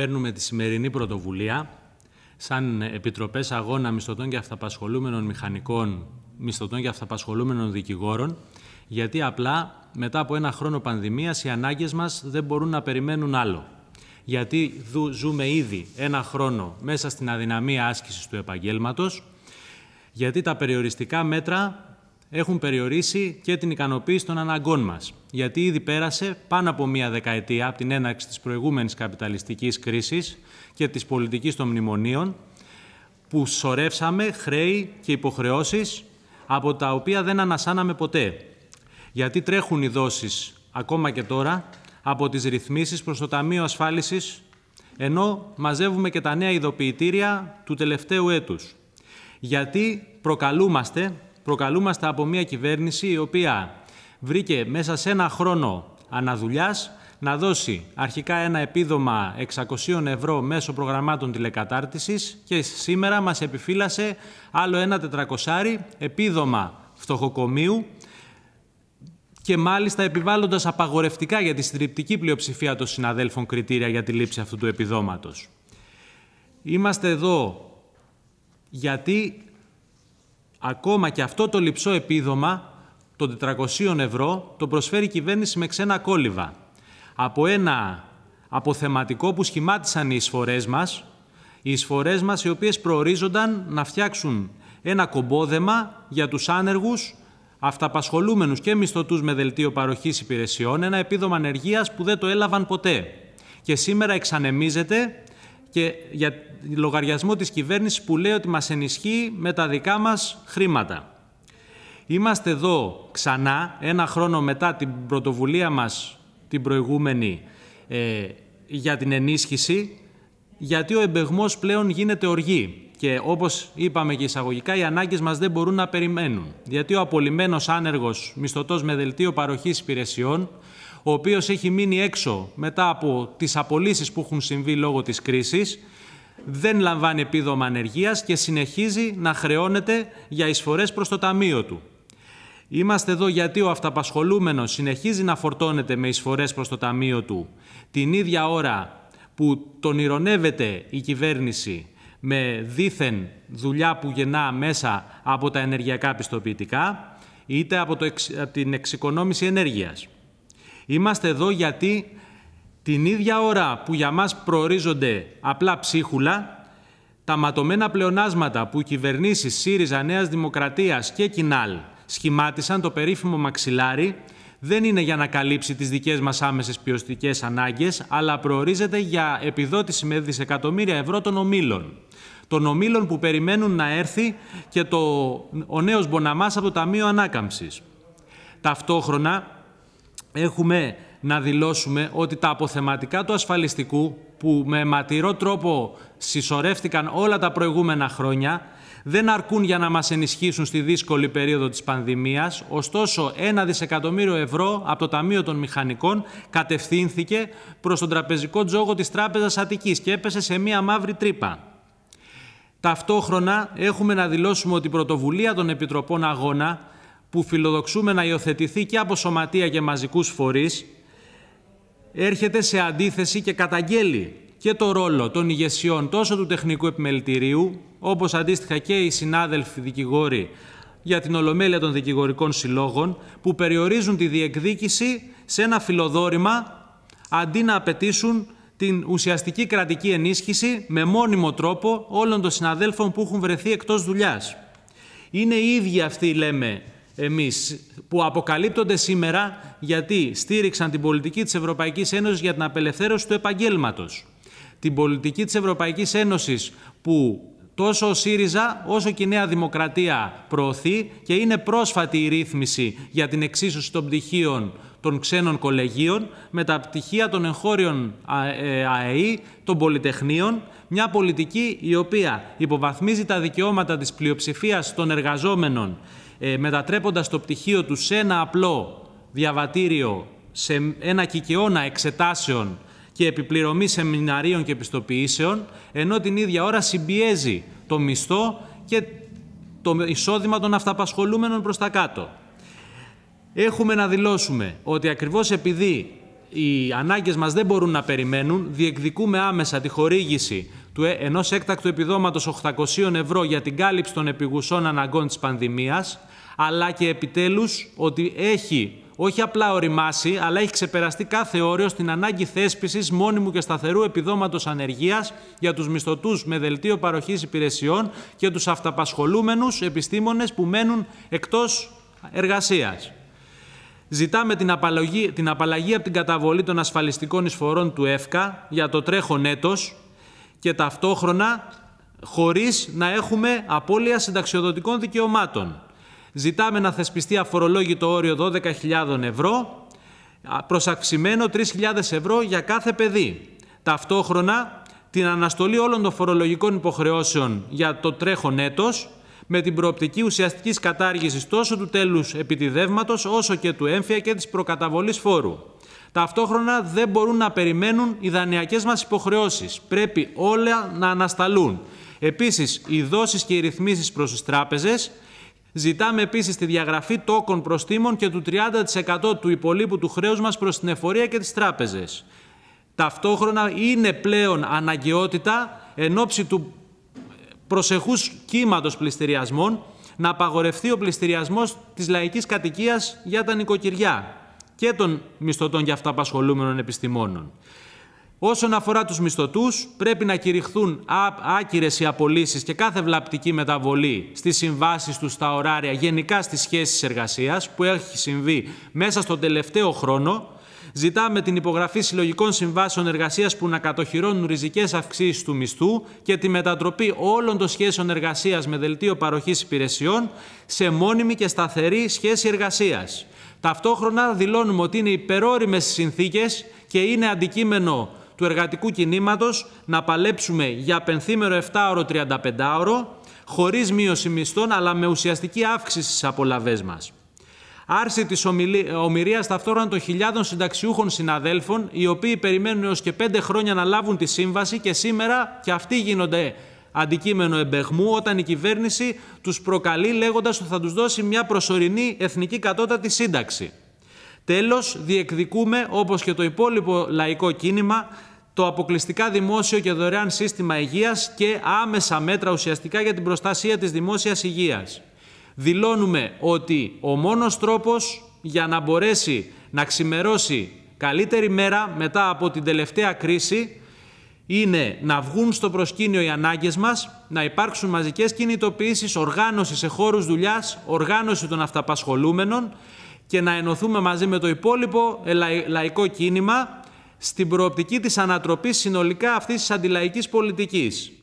παίρνουμε τη σημερινή πρωτοβουλία σαν Επιτροπές Αγώνα Μισθωτών και Αυταπασχολούμενων Μηχανικών, Μισθωτών και Αυταπασχολούμενων Δικηγόρων, γιατί απλά μετά από ένα χρόνο πανδημίας οι ανάγκες μας δεν μπορούν να περιμένουν άλλο. Γιατί ζούμε ήδη ένα χρόνο μέσα στην αδυναμία άσκησης του επαγγέλματος, γιατί τα περιοριστικά μέτρα έχουν περιορίσει και την ικανοποίηση των αναγκών μας. Γιατί ήδη πέρασε πάνω από μία δεκαετία από την έναρξη της προηγούμενης καπιταλιστικής κρίσης και της πολιτικής των μνημονίων, που σωρεύσαμε χρέη και υποχρεώσεις από τα οποία δεν ανασάναμε ποτέ. Γιατί τρέχουν οι δόσεις ακόμα και τώρα από τις ρυθμίσεις προς το Ταμείο Ασφάλισης, ενώ μαζεύουμε και τα νέα ειδοποιητήρια του τελευταίου έτους. Γιατί προκαλούμαστε προκαλούμαστε από μια κυβέρνηση η οποία βρήκε μέσα σε ένα χρόνο αναδουλειάς να δώσει αρχικά ένα επίδομα 600 ευρώ μέσω προγραμμάτων τηλεκατάρτισης και σήμερα μας επιφύλασε άλλο ένα τετρακοσάρι επίδομα φτωχοκομείου και μάλιστα επιβάλλοντας απαγορευτικά για τη συντριπτική πλειοψηφία των συναδέλφων κριτήρια για τη λήψη αυτού του επιδόματος. Είμαστε εδώ γιατί Ακόμα και αυτό το λιψό επίδομα των 400 ευρώ το προσφέρει η κυβέρνηση με ξένα κόλληβα. Από ένα αποθεματικό που σχημάτισαν οι εισφορές μας, οι εισφορές μας οι οποίες προορίζονταν να φτιάξουν ένα κομπόδεμα για τους άνεργους, αυταπασχολούμενους και μισθωτούς με δελτίο παροχής υπηρεσιών, ένα επίδομα ανεργίας που δεν το έλαβαν ποτέ. Και σήμερα εξανεμίζεται και για λογαριασμό της κυβέρνησης που λέει ότι μας ενισχύει με τα δικά μας χρήματα. Είμαστε εδώ ξανά, ένα χρόνο μετά την πρωτοβουλία μας την προηγούμενη ε, για την ενίσχυση, γιατί ο εμπεγμός πλέον γίνεται οργή. Και όπως είπαμε και εισαγωγικά, οι ανάγκες μας δεν μπορούν να περιμένουν. Γιατί ο απολυμμένος άνεργος μισθωτός με δελτίο παροχής υπηρεσιών, ο οποίος έχει μείνει έξω μετά από τις απολύσεις που έχουν συμβεί λόγω της κρίσης, δεν λαμβάνει επίδομα ανεργίας και συνεχίζει να χρεώνεται για εισφορές προς το ταμείο του. Είμαστε εδώ γιατί ο αυταπασχολούμενος συνεχίζει να φορτώνεται με εισφορές προς το ταμείο του την ίδια ώρα που τον ηρωνεύεται η κυβέρνηση με δίθεν δουλειά που γεννά μέσα από τα ενεργειακά πιστοποιητικά είτε από, το, από την εξοικονόμηση ενέργειας. Είμαστε εδώ γιατί την ίδια ώρα που για μας προορίζονται απλά ψίχουλα, τα ματωμένα πλεονάσματα που οι κυβερνήσεις ΣΥΡΙΖΑ Νέας Δημοκρατίας και Κινάλ σχημάτισαν το περίφημο μαξιλάρι, δεν είναι για να καλύψει τις δικές μας άμεσες ποιοστικέ ανάγκες, αλλά προορίζεται για επιδότηση με δισεκατομμύρια ευρώ των ομίλων. Των ομίλων που περιμένουν να έρθει και το, ο νέος Μποναμάς από το Ταμείο Ανάκαμψης. Ταυτόχρονα, έχουμε να δηλώσουμε ότι τα αποθεματικά του ασφαλιστικού που με ματηρό τρόπο συσσωρεύτηκαν όλα τα προηγούμενα χρόνια δεν αρκούν για να μας ενισχύσουν στη δύσκολη περίοδο της πανδημίας, ωστόσο ένα δισεκατομμύριο ευρώ από το Ταμείο των Μηχανικών κατευθύνθηκε προς τον τραπεζικό τζόγο της Τράπεζας Αττικής και έπεσε σε μία μαύρη τρύπα. Ταυτόχρονα έχουμε να δηλώσουμε ότι η πρωτοβουλία των Επιτροπών Αγώνα που φιλοδοξούμε να υιοθετηθεί και από σωματεία και μαζικούς φορείς, έρχεται σε αντίθεση και καταγγέλει και το ρόλο των ηγεσιών τόσο του τεχνικού επιμελητηρίου, όπως αντίστοιχα και οι συνάδελφοι δικηγόροι για την ολομέλεια των δικηγορικών συλλόγων, που περιορίζουν τη διεκδίκηση σε ένα φιλοδόρημα αντί να απαιτήσουν την ουσιαστική κρατική ενίσχυση με μόνιμο τρόπο όλων των συναδέλφων που έχουν βρεθεί εκτός δουλειάς. Είναι οι ίδιοι αυτοί, λέμε, εμείς που αποκαλύπτονται σήμερα γιατί στήριξαν την πολιτική της Ευρωπαϊκής Ένωσης για την απελευθέρωση του επαγγέλματος. Την πολιτική της Ευρωπαϊκής Ένωσης που τόσο ο ΣΥΡΙΖΑ όσο και η Νέα Δημοκρατία προωθεί και είναι πρόσφατη η ρύθμιση για την εξίσωση των πτυχίων των ξένων κολεγίων με τα πτυχία των εγχώριων ε, ΑΕΗ, των πολυτεχνείων, μια πολιτική η οποία υποβαθμίζει τα δικαιώματα της πλειοψηφίας των εργαζόμενων ε, μετατρέποντας το πτυχίο του σε ένα απλό διαβατήριο, σε ένα κικαιώνα εξετάσεων και επιπληρωμή σεμιναρίων και επιστοποιήσεων, ενώ την ίδια ώρα συμπιέζει το μισθό και το εισόδημα των αυταπασχολούμενων προς τα κάτω. Έχουμε να δηλώσουμε ότι ακριβώς επειδή οι ανάγκες μας δεν μπορούν να περιμένουν, διεκδικούμε άμεσα τη χορήγηση του ε, ενός έκτακτου επιδόματος 800 ευρώ για την κάλυψη των επιγουσών αναγκών της πανδημίας, αλλά και επιτέλους ότι έχει όχι απλά οριμάσει, αλλά έχει ξεπεραστεί κάθε όριο στην ανάγκη θέσπισης μόνιμου και σταθερού επιδόματος ανεργίας για τους μισθωτούς με δελτίο παροχής υπηρεσιών και τους αυταπασχολούμενους επιστήμονες που μένουν εκτός εργασίας. Ζητάμε την απαλλαγή, από την καταβολή των ασφαλιστικών εισφορών του ΕΦΚΑ για το τρέχον έτος και ταυτόχρονα χωρίς να έχουμε απώλεια συνταξιοδοτικών δικαιωμάτων. Ζητάμε να θεσπιστεί αφορολόγητο όριο 12.000 ευρώ, προσαξιμένο 3.000 ευρώ για κάθε παιδί. Ταυτόχρονα την αναστολή όλων των φορολογικών υποχρεώσεων για το τρέχον έτος, με την προοπτική ουσιαστικής κατάργησης τόσο του τέλους επιτιδεύματος, όσο και του έμφυα και της προκαταβολής φόρου. Ταυτόχρονα δεν μπορούν να περιμένουν οι δανειακές μας υποχρεώσεις. Πρέπει όλα να ανασταλούν. Επίσης, οι δόσεις και οι ρυθμίσεις προς τις τράπεζες. Ζητάμε επίσης τη διαγραφή τόκων προστήμων και του 30% του υπολείπου του χρέους μας προς την εφορία και τις τράπεζες. Ταυτόχρονα είναι πλέον αναγκαιότητα εν ώψη του προσεχούς κύματος πληστηριασμών να απαγορευτεί ο πληστηριασμός της λαϊκής κατοικίας για τα νοικοκυριά και των μισθωτών και αυταπασχολούμενων επιστημόνων. Όσον αφορά τους μισθωτούς, πρέπει να κηρυχθούν άκυρες οι απολύσεις και κάθε βλαπτική μεταβολή στις συμβάσεις τους, στα ωράρια, γενικά στις σχέσεις εργασίας που έχει συμβεί μέσα στον τελευταίο χρόνο. Ζητάμε την υπογραφή συλλογικών συμβάσεων εργασίας που να κατοχυρώνουν ριζικές αυξήσεις του μισθού και τη μετατροπή όλων των σχέσεων εργασίας με δελτίο παροχής υπηρεσιών σε μόνιμη και σταθερή σχέση εργασίας. Ταυτόχρονα δηλώνουμε ότι είναι υπερόριμες συνθήκες και είναι αντικείμενο του εργατικού κινήματος να παλέψουμε για πενθήμερο 7ωρο-35ωρο, χωρίς μείωση μισθών, αλλά με ουσιαστική αύξηση στις απολαβές μας. Άρση της ομιλίας ταυτόχρονα των χιλιάδων συνταξιούχων συναδέλφων, οι οποίοι περιμένουν έως και πέντε χρόνια να λάβουν τη σύμβαση και σήμερα και αυτοί γίνονται αντικείμενο εμπεγμού, όταν η κυβέρνηση τους προκαλεί λέγοντας ότι θα τους δώσει μια προσωρινή εθνική κατώτατη σύνταξη. Τέλος, διεκδικούμε, όπως και το υπόλοιπο λαϊκό κίνημα, το αποκλειστικά δημόσιο και δωρεάν σύστημα υγείας και άμεσα μέτρα ουσιαστικά για την προστασία της δημόσιας υγείας. Δηλώνουμε ότι ο μόνος τρόπος για να μπορέσει να ξημερώσει καλύτερη μέρα μετά από την τελευταία κρίση είναι να βγουν στο προσκήνιο οι ανάγκες μας, να υπάρξουν μαζικές κινητοποιήσεις, οργάνωση σε χώρους δουλειάς, οργάνωση των αυταπασχολούμενων και να ενωθούμε μαζί με το υπόλοιπο λαϊκό κίνημα στην προοπτική της ανατροπής συνολικά αυτής της αντιλαϊκής πολιτικής.